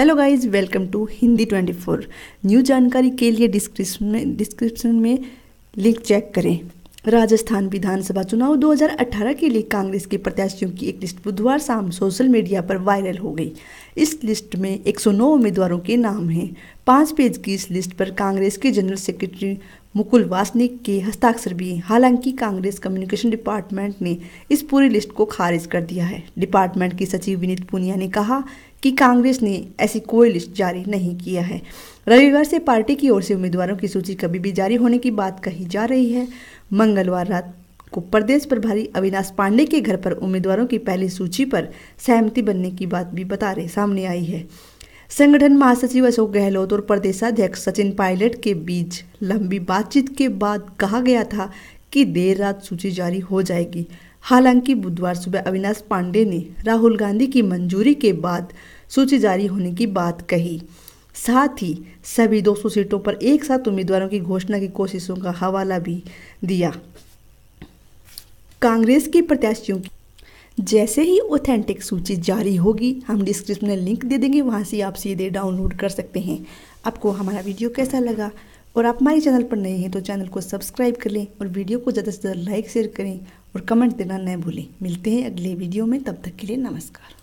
hello guys welcome to Hindi 24 new जानकारी के लिए डिस्क्रिप्शन में डिस्क्रिप्शन में लिंक चेक करें राजस्थान विधानसभा चुनाव 2018 के लिए कांग्रेस के प्रत्याशियों की एक लिस्ट बुधवार शाम सोशल मीडिया पर वायरल हो गई इस लिस्ट में 109 उम्मीदवारों के नाम हैं पांच पेज की इस लिस्ट पर कांग्रेस के जनरल सेक्रेटरी मुकुल वासनिक के हस्ताक्षर भी हालांकि कांग्रेस कम्युनिकेशन डिपार्टमेंट ने इस पूरी लिस्ट को खारिज कर दिया है डिपार्टमेंट की सचिव विनीत पुनिया ने कहा कि कांग्रेस ने ऐसी कोई लिस्ट जारी नहीं किया है रविवार से पार्टी की ओर से उम्मीदवारों की सूची कभी भी जारी होने की बात कही जा रही है मंगलवार रात को प्रदेश प्रभारी अविनाश पांडे के घर पर उम्मीदवारों की पहली सूची पर सहमति बनने की बात भी बता रहे सामने आई है संगठन महासचिव अशोक गहलोत और प्रदेशाध्यक्ष सचिन पायलट के बीच लंबी बातचीत के बाद कहा गया था कि देर रात सूची जारी हो जाएगी हालांकि बुधवार सुबह अविनाश पांडे ने राहुल गांधी की मंजूरी के बाद सूची जारी होने की बात कही साथ ही सभी 200 सीटों पर एक साथ उम्मीदवारों की घोषणा की कोशिशों का हवाला भी दिया कांग्रेस के प्रत्याशियों की जैसे ही ऑथेंटिक सूची जारी होगी हम डिस्क्रिप्शन में लिंक दे देंगे वहाँ से आप सीधे डाउनलोड कर सकते हैं आपको हमारा वीडियो कैसा लगा और आप हमारे चैनल पर नए हैं तो चैनल को सब्सक्राइब कर लें और वीडियो को ज़्यादा से ज़्यादा लाइक शेयर करें और कमेंट देना न भूलें मिलते हैं अगले वीडियो में तब तक के लिए नमस्कार